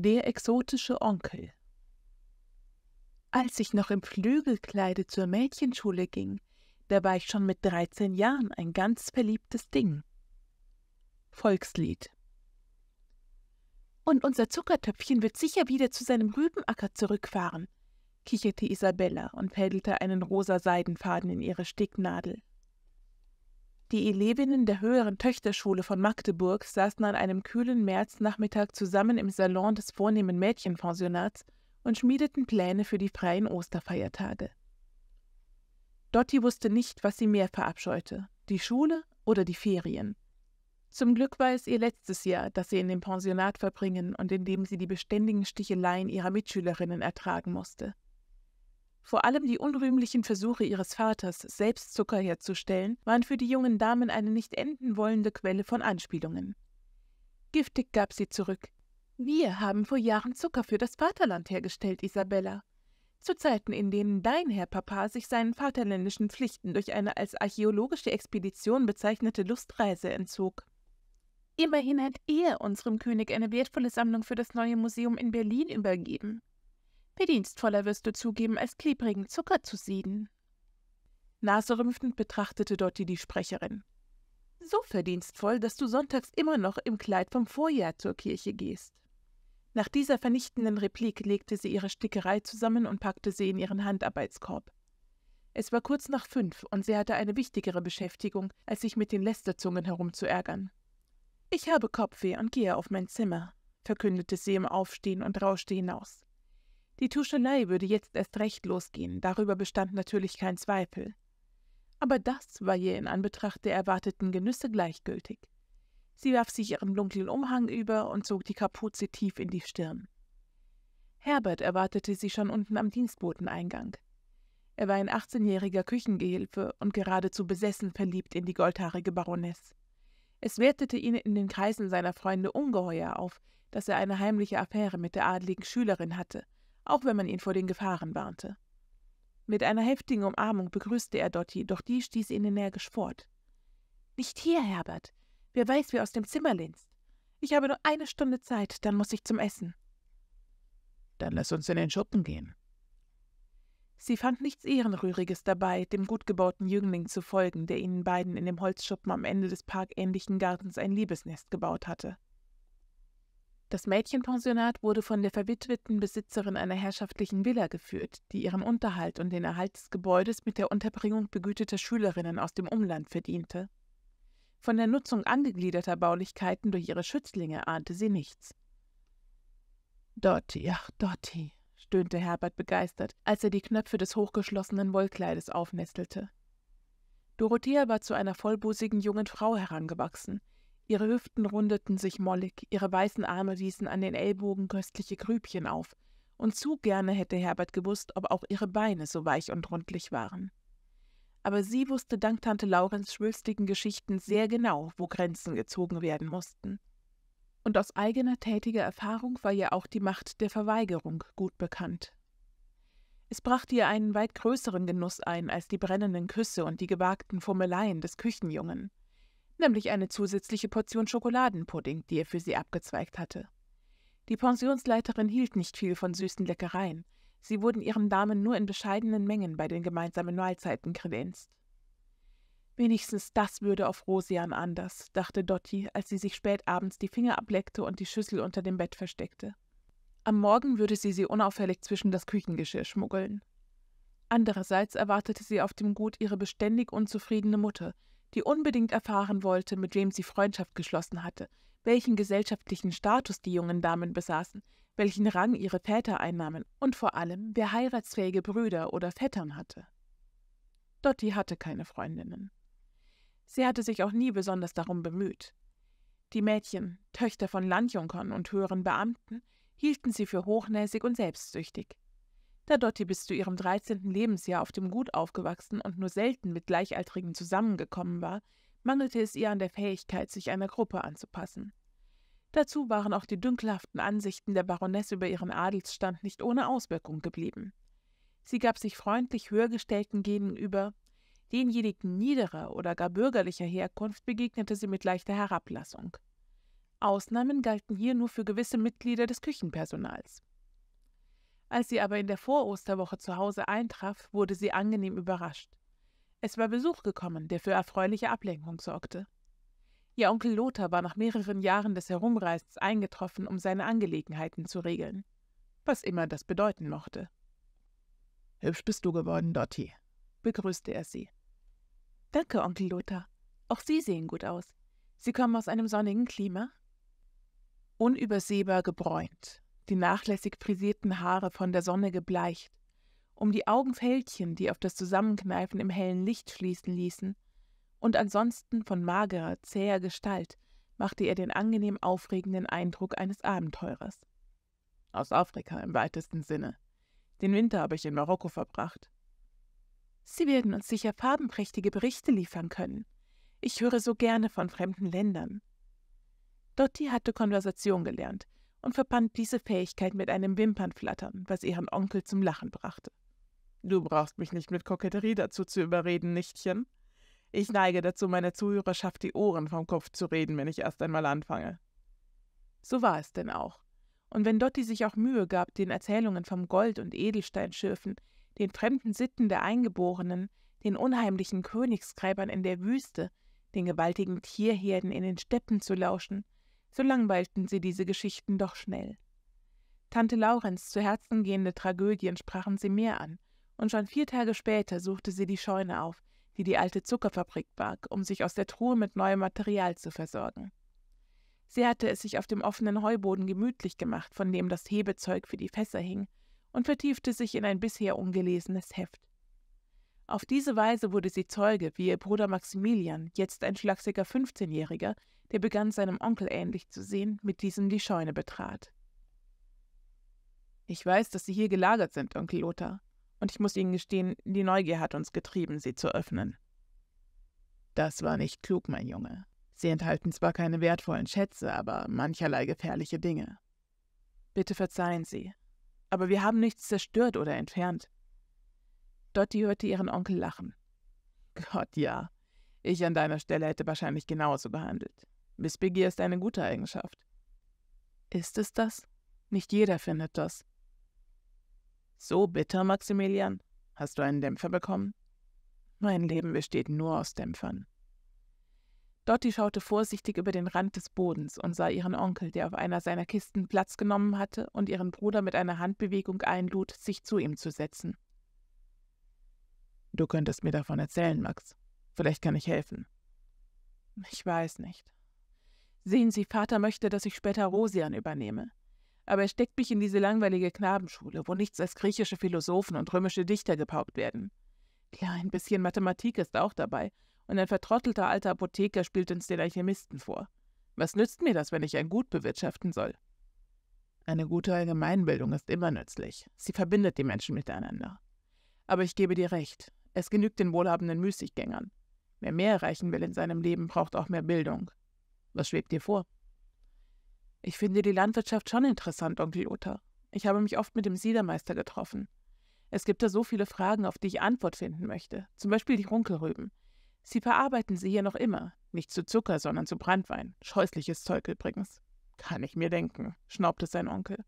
Der exotische Onkel Als ich noch im Flügelkleide zur Mädchenschule ging, da war ich schon mit 13 Jahren ein ganz verliebtes Ding. Volkslied Und unser Zuckertöpfchen wird sicher wieder zu seinem Rübenacker zurückfahren, kicherte Isabella und fädelte einen rosa Seidenfaden in ihre Sticknadel. Die Elevinnen der höheren Töchterschule von Magdeburg saßen an einem kühlen Märznachmittag zusammen im Salon des vornehmen Mädchenpensionats und schmiedeten Pläne für die freien Osterfeiertage. Dotti wusste nicht, was sie mehr verabscheute, die Schule oder die Ferien. Zum Glück war es ihr letztes Jahr, das sie in dem Pensionat verbringen und in dem sie die beständigen Sticheleien ihrer Mitschülerinnen ertragen musste. Vor allem die unrühmlichen Versuche ihres Vaters, selbst Zucker herzustellen, waren für die jungen Damen eine nicht enden wollende Quelle von Anspielungen. Giftig gab sie zurück. Wir haben vor Jahren Zucker für das Vaterland hergestellt, Isabella. Zu Zeiten, in denen dein Herr Papa sich seinen vaterländischen Pflichten durch eine als archäologische Expedition bezeichnete Lustreise entzog. Immerhin hat er unserem König eine wertvolle Sammlung für das neue Museum in Berlin übergeben. Bedienstvoller wirst du zugeben, als klebrigen Zucker zu sieden? Naserümpfend betrachtete Dottie die Sprecherin. So verdienstvoll, dass du sonntags immer noch im Kleid vom Vorjahr zur Kirche gehst. Nach dieser vernichtenden Replik legte sie ihre Stickerei zusammen und packte sie in ihren Handarbeitskorb. Es war kurz nach fünf und sie hatte eine wichtigere Beschäftigung, als sich mit den Lästerzungen herumzuärgern. Ich habe Kopfweh und gehe auf mein Zimmer, verkündete sie im Aufstehen und rauschte hinaus. Die Tuschelei würde jetzt erst recht losgehen, darüber bestand natürlich kein Zweifel. Aber das war ihr in Anbetracht der erwarteten Genüsse gleichgültig. Sie warf sich ihren dunklen Umhang über und zog die Kapuze tief in die Stirn. Herbert erwartete sie schon unten am Dienstboteneingang. Er war ein 18-jähriger Küchengehilfe und geradezu besessen verliebt in die goldhaarige Baroness. Es wertete ihn in den Kreisen seiner Freunde ungeheuer auf, dass er eine heimliche Affäre mit der adligen Schülerin hatte – auch wenn man ihn vor den Gefahren warnte. Mit einer heftigen Umarmung begrüßte er Dottie, doch die stieß ihn energisch fort. Nicht hier, Herbert. Wer weiß, wer aus dem Zimmer linst. Ich habe nur eine Stunde Zeit, dann muss ich zum Essen. Dann lass uns in den Schuppen gehen. Sie fand nichts Ehrenrühriges dabei, dem gut gebauten Jüngling zu folgen, der ihnen beiden in dem Holzschuppen am Ende des parkähnlichen Gartens ein Liebesnest gebaut hatte. Das Mädchenpensionat wurde von der verwitweten Besitzerin einer herrschaftlichen Villa geführt, die ihren Unterhalt und den Erhalt des Gebäudes mit der Unterbringung begüteter Schülerinnen aus dem Umland verdiente. Von der Nutzung angegliederter Baulichkeiten durch ihre Schützlinge ahnte sie nichts. Dotti, ach Dotti, stöhnte Herbert begeistert, als er die Knöpfe des hochgeschlossenen Wollkleides aufnestelte. Dorothea war zu einer vollbusigen jungen Frau herangewachsen, Ihre Hüften rundeten sich mollig, ihre weißen Arme wiesen an den Ellbogen köstliche Grübchen auf, und zu gerne hätte Herbert gewusst, ob auch ihre Beine so weich und rundlich waren. Aber sie wusste dank Tante Laurens schwülstigen Geschichten sehr genau, wo Grenzen gezogen werden mussten. Und aus eigener tätiger Erfahrung war ihr auch die Macht der Verweigerung gut bekannt. Es brachte ihr einen weit größeren Genuss ein als die brennenden Küsse und die gewagten Fummeleien des Küchenjungen nämlich eine zusätzliche Portion Schokoladenpudding, die er für sie abgezweigt hatte. Die Pensionsleiterin hielt nicht viel von süßen Leckereien. Sie wurden ihren Damen nur in bescheidenen Mengen bei den gemeinsamen Mahlzeiten kredenzt. Wenigstens das würde auf Rosian anders, dachte Dotti, als sie sich spät abends die Finger ableckte und die Schüssel unter dem Bett versteckte. Am Morgen würde sie sie unauffällig zwischen das Küchengeschirr schmuggeln. Andererseits erwartete sie auf dem Gut ihre beständig unzufriedene Mutter, die unbedingt erfahren wollte, mit wem sie Freundschaft geschlossen hatte, welchen gesellschaftlichen Status die jungen Damen besaßen, welchen Rang ihre Väter einnahmen und vor allem, wer heiratsfähige Brüder oder Vettern hatte. Dottie hatte keine Freundinnen. Sie hatte sich auch nie besonders darum bemüht. Die Mädchen, Töchter von Landjunkern und höheren Beamten, hielten sie für hochnäsig und selbstsüchtig. Da Dotti bis zu ihrem 13. Lebensjahr auf dem Gut aufgewachsen und nur selten mit Gleichaltrigen zusammengekommen war, mangelte es ihr an der Fähigkeit, sich einer Gruppe anzupassen. Dazu waren auch die dünkelhaften Ansichten der Baroness über ihren Adelsstand nicht ohne Auswirkung geblieben. Sie gab sich freundlich Höhergestellten gegenüber, denjenigen niederer oder gar bürgerlicher Herkunft begegnete sie mit leichter Herablassung. Ausnahmen galten hier nur für gewisse Mitglieder des Küchenpersonals. Als sie aber in der Vorosterwoche zu Hause eintraf, wurde sie angenehm überrascht. Es war Besuch gekommen, der für erfreuliche Ablenkung sorgte. Ihr Onkel Lothar war nach mehreren Jahren des Herumreisens eingetroffen, um seine Angelegenheiten zu regeln, was immer das bedeuten mochte. Hübsch bist du geworden, Dotti, begrüßte er sie. Danke, Onkel Lothar. Auch Sie sehen gut aus. Sie kommen aus einem sonnigen Klima? Unübersehbar gebräunt, die nachlässig frisierten Haare von der Sonne gebleicht. Um die Augenfältchen, die auf das Zusammenkneifen im hellen Licht schließen ließen, und ansonsten von magerer, zäher Gestalt machte er den angenehm aufregenden Eindruck eines Abenteurers. Aus Afrika im weitesten Sinne. Den Winter habe ich in Marokko verbracht. Sie werden uns sicher farbenprächtige Berichte liefern können. Ich höre so gerne von fremden Ländern. Dotti hatte Konversation gelernt, und verband diese Fähigkeit mit einem Wimpernflattern, was ihren Onkel zum Lachen brachte. Du brauchst mich nicht mit Koketterie dazu zu überreden, Nichtchen. Ich neige dazu, meiner Zuhörerschaft die Ohren vom Kopf zu reden, wenn ich erst einmal anfange. So war es denn auch. Und wenn Dotti sich auch Mühe gab, den Erzählungen vom Gold- und Edelsteinschürfen, den fremden Sitten der Eingeborenen, den unheimlichen Königsgräbern in der Wüste, den gewaltigen Tierherden in den Steppen zu lauschen, so langweilten sie diese Geschichten doch schnell. Tante Laurenz zu Herzen gehende Tragödien sprachen sie mehr an, und schon vier Tage später suchte sie die Scheune auf, die die alte Zuckerfabrik barg, um sich aus der Truhe mit neuem Material zu versorgen. Sie hatte es sich auf dem offenen Heuboden gemütlich gemacht, von dem das Hebezeug für die Fässer hing, und vertiefte sich in ein bisher ungelesenes Heft. Auf diese Weise wurde sie Zeuge, wie ihr Bruder Maximilian, jetzt ein schlachsiger 15-Jähriger, der begann seinem Onkel ähnlich zu sehen, mit diesem die Scheune betrat. Ich weiß, dass Sie hier gelagert sind, Onkel Lothar, und ich muss Ihnen gestehen, die Neugier hat uns getrieben, sie zu öffnen. Das war nicht klug, mein Junge. Sie enthalten zwar keine wertvollen Schätze, aber mancherlei gefährliche Dinge. Bitte verzeihen Sie, aber wir haben nichts zerstört oder entfernt. Dottie hörte ihren Onkel lachen. Gott ja, ich an deiner Stelle hätte wahrscheinlich genauso gehandelt. Missbegier ist eine gute Eigenschaft. Ist es das? Nicht jeder findet das. So bitter, Maximilian. Hast du einen Dämpfer bekommen? Mein Leben besteht nur aus Dämpfern. Dottie schaute vorsichtig über den Rand des Bodens und sah ihren Onkel, der auf einer seiner Kisten Platz genommen hatte und ihren Bruder mit einer Handbewegung einlud, sich zu ihm zu setzen. Du könntest mir davon erzählen, Max. Vielleicht kann ich helfen. Ich weiß nicht. Sehen Sie, Vater möchte, dass ich später Rosian übernehme. Aber er steckt mich in diese langweilige Knabenschule, wo nichts als griechische Philosophen und römische Dichter gepaukt werden. Klar, ein bisschen Mathematik ist auch dabei, und ein vertrottelter alter Apotheker spielt uns den Alchemisten vor. Was nützt mir das, wenn ich ein Gut bewirtschaften soll? Eine gute Allgemeinbildung ist immer nützlich. Sie verbindet die Menschen miteinander. Aber ich gebe dir recht, es genügt den wohlhabenden Müßiggängern. Wer mehr erreichen will in seinem Leben, braucht auch mehr Bildung. Was schwebt dir vor? Ich finde die Landwirtschaft schon interessant, Onkel Lothar. Ich habe mich oft mit dem Siedermeister getroffen. Es gibt da so viele Fragen, auf die ich Antwort finden möchte, zum Beispiel die Runkelrüben. Sie verarbeiten sie hier noch immer, nicht zu Zucker, sondern zu Brandwein. Scheußliches Zeug übrigens. Kann ich mir denken, schnaubte sein Onkel.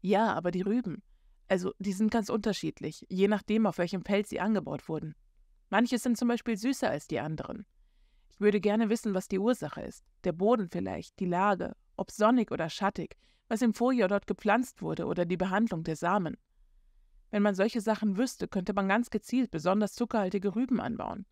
Ja, aber die Rüben. Also die sind ganz unterschiedlich, je nachdem, auf welchem Feld sie angebaut wurden. Manche sind zum Beispiel süßer als die anderen. Ich würde gerne wissen, was die Ursache ist. Der Boden vielleicht, die Lage, ob sonnig oder schattig, was im Vorjahr dort gepflanzt wurde oder die Behandlung der Samen. Wenn man solche Sachen wüsste, könnte man ganz gezielt besonders zuckerhaltige Rüben anbauen.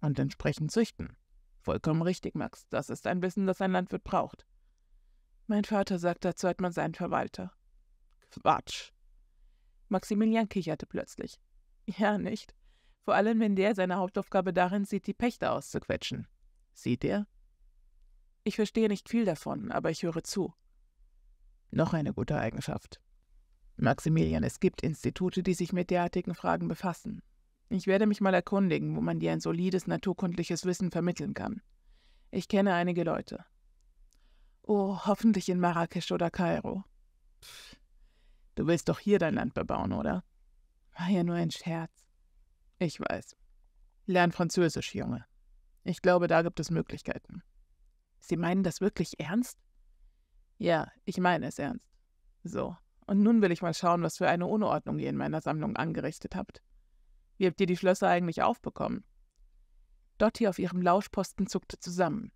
Und entsprechend züchten. Vollkommen richtig, Max. Das ist ein Wissen, das ein Landwirt braucht. Mein Vater sagt, dazu hat man seinen Verwalter. Quatsch. Maximilian kicherte plötzlich. Ja, nicht? Vor allem, wenn der seine Hauptaufgabe darin sieht, die Pächter auszuquetschen. Sieht er? Ich verstehe nicht viel davon, aber ich höre zu. Noch eine gute Eigenschaft. Maximilian, es gibt Institute, die sich mit derartigen Fragen befassen. Ich werde mich mal erkundigen, wo man dir ein solides naturkundliches Wissen vermitteln kann. Ich kenne einige Leute. Oh, hoffentlich in Marrakesch oder Kairo. Du willst doch hier dein Land bebauen, oder? War ja nur ein Scherz. Ich weiß. Lern Französisch, Junge. Ich glaube, da gibt es Möglichkeiten. Sie meinen das wirklich ernst? Ja, ich meine es ernst. So, und nun will ich mal schauen, was für eine Unordnung ihr in meiner Sammlung angerichtet habt. Wie habt ihr die Schlösser eigentlich aufbekommen? Dottie auf ihrem Lauschposten zuckte zusammen.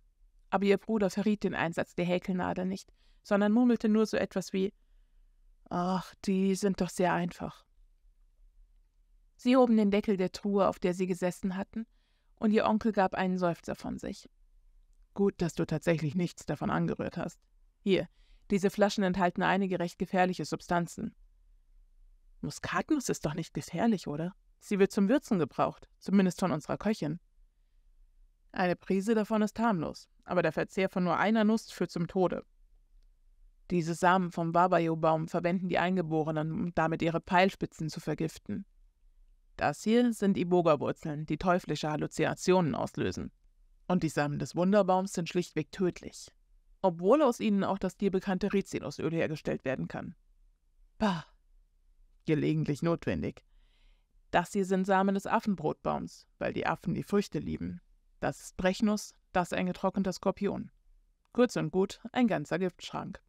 Aber ihr Bruder verriet den Einsatz der Häkelnadel nicht, sondern murmelte nur so etwas wie Ach, die sind doch sehr einfach. Sie hoben den Deckel der Truhe, auf der sie gesessen hatten, und ihr Onkel gab einen Seufzer von sich. Gut, dass du tatsächlich nichts davon angerührt hast. Hier, diese Flaschen enthalten einige recht gefährliche Substanzen. Muskatnuss ist doch nicht gefährlich, oder? Sie wird zum Würzen gebraucht, zumindest von unserer Köchin. Eine Prise davon ist harmlos, aber der Verzehr von nur einer Nuss führt zum Tode. Diese Samen vom Babayo-Baum verwenden die Eingeborenen, um damit ihre Peilspitzen zu vergiften. Das hier sind Iboga-Wurzeln, die teuflische Halluzinationen auslösen. Und die Samen des Wunderbaums sind schlichtweg tödlich. Obwohl aus ihnen auch das dir bekannte Rizinusöl hergestellt werden kann. Bah! Gelegentlich notwendig. Das hier sind Samen des Affenbrotbaums, weil die Affen die Früchte lieben. Das ist Brechnuss, das ein getrockneter Skorpion. Kurz und gut, ein ganzer Giftschrank.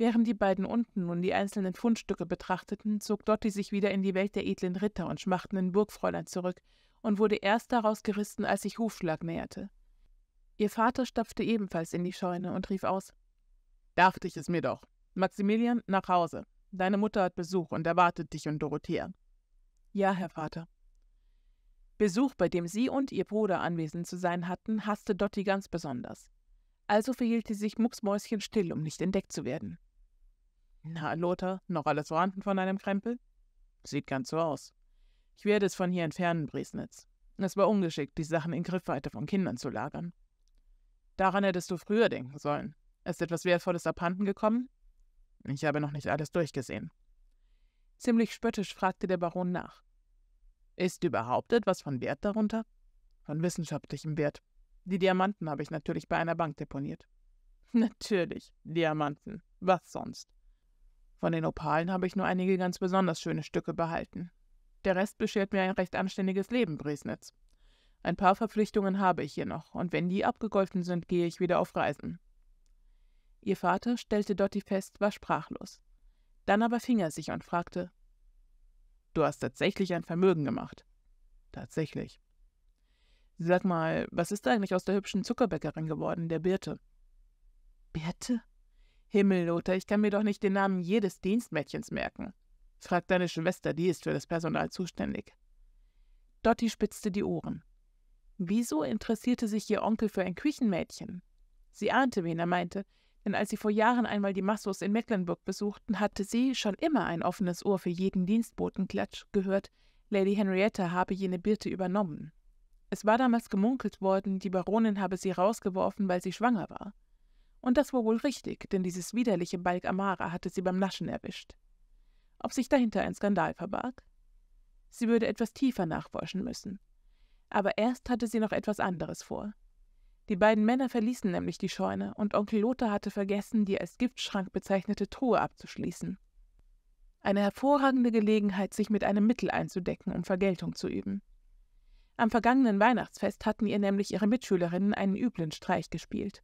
Während die beiden unten nun die einzelnen Fundstücke betrachteten, zog Dotti sich wieder in die Welt der edlen Ritter und schmachtenden Burgfräulein zurück und wurde erst daraus gerissen, als sich Hufschlag näherte. Ihr Vater stapfte ebenfalls in die Scheune und rief aus: Dachte ich es mir doch. Maximilian, nach Hause. Deine Mutter hat Besuch und erwartet dich und Dorothea. Ja, Herr Vater. Besuch, bei dem sie und ihr Bruder anwesend zu sein hatten, hasste Dotti ganz besonders. Also verhielt sie sich mucksmäuschenstill, um nicht entdeckt zu werden. Na, Lothar, noch alles vorhanden von deinem Krempel? Sieht ganz so aus. Ich werde es von hier entfernen, Briesnitz. Es war ungeschickt, die Sachen in Griffweite von Kindern zu lagern. Daran hättest du früher denken sollen. Ist etwas Wertvolles abhanden gekommen? Ich habe noch nicht alles durchgesehen. Ziemlich spöttisch fragte der Baron nach. Ist überhaupt etwas von Wert darunter? Von wissenschaftlichem Wert. Die Diamanten habe ich natürlich bei einer Bank deponiert. Natürlich, Diamanten. Was sonst? Von den Opalen habe ich nur einige ganz besonders schöne Stücke behalten. Der Rest beschert mir ein recht anständiges Leben, Bresnitz. Ein paar Verpflichtungen habe ich hier noch, und wenn die abgegolten sind, gehe ich wieder auf Reisen. Ihr Vater stellte Dotti fest, war sprachlos. Dann aber fing er sich und fragte: Du hast tatsächlich ein Vermögen gemacht. Tatsächlich. Sag mal, was ist eigentlich aus der hübschen Zuckerbäckerin geworden, der Birte? Birte? Himmel, Lothar, ich kann mir doch nicht den Namen jedes Dienstmädchens merken. Frag deine Schwester, die ist für das Personal zuständig. Dotti spitzte die Ohren. Wieso interessierte sich ihr Onkel für ein Küchenmädchen? Sie ahnte, wen er meinte, denn als sie vor Jahren einmal die Massos in Mecklenburg besuchten, hatte sie schon immer ein offenes Ohr für jeden Dienstbotenklatsch gehört, Lady Henrietta habe jene Birte übernommen. Es war damals gemunkelt worden, die Baronin habe sie rausgeworfen, weil sie schwanger war. Und das war wohl richtig, denn dieses widerliche Balg Amara hatte sie beim Naschen erwischt. Ob sich dahinter ein Skandal verbarg? Sie würde etwas tiefer nachforschen müssen. Aber erst hatte sie noch etwas anderes vor. Die beiden Männer verließen nämlich die Scheune und Onkel Lothar hatte vergessen, die als Giftschrank bezeichnete Truhe abzuschließen. Eine hervorragende Gelegenheit, sich mit einem Mittel einzudecken und Vergeltung zu üben. Am vergangenen Weihnachtsfest hatten ihr nämlich ihre Mitschülerinnen einen üblen Streich gespielt.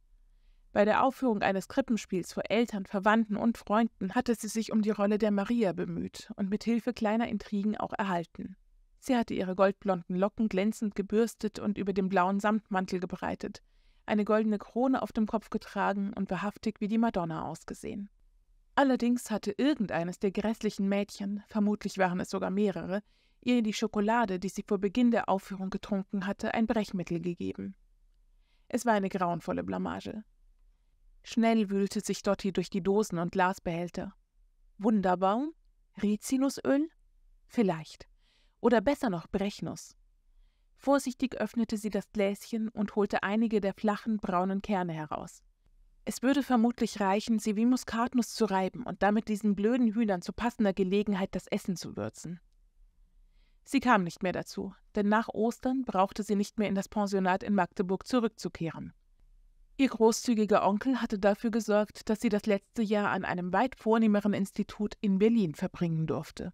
Bei der Aufführung eines Krippenspiels vor Eltern, Verwandten und Freunden hatte sie sich um die Rolle der Maria bemüht und mit Hilfe kleiner Intrigen auch erhalten. Sie hatte ihre goldblonden Locken glänzend gebürstet und über dem blauen Samtmantel gebreitet, eine goldene Krone auf dem Kopf getragen und wahrhaftig wie die Madonna ausgesehen. Allerdings hatte irgendeines der grässlichen Mädchen, vermutlich waren es sogar mehrere, ihr die Schokolade, die sie vor Beginn der Aufführung getrunken hatte, ein Brechmittel gegeben. Es war eine grauenvolle Blamage. Schnell wühlte sich Dotti durch die Dosen und Glasbehälter. Wunderbaum? Rizinusöl? Vielleicht. Oder besser noch Brechnuss. Vorsichtig öffnete sie das Gläschen und holte einige der flachen braunen Kerne heraus. Es würde vermutlich reichen, sie wie Muskatnuss zu reiben und damit diesen blöden Hühnern zu passender Gelegenheit das Essen zu würzen. Sie kam nicht mehr dazu, denn nach Ostern brauchte sie nicht mehr in das Pensionat in Magdeburg zurückzukehren. Ihr großzügiger Onkel hatte dafür gesorgt, dass sie das letzte Jahr an einem weit vornehmeren Institut in Berlin verbringen durfte.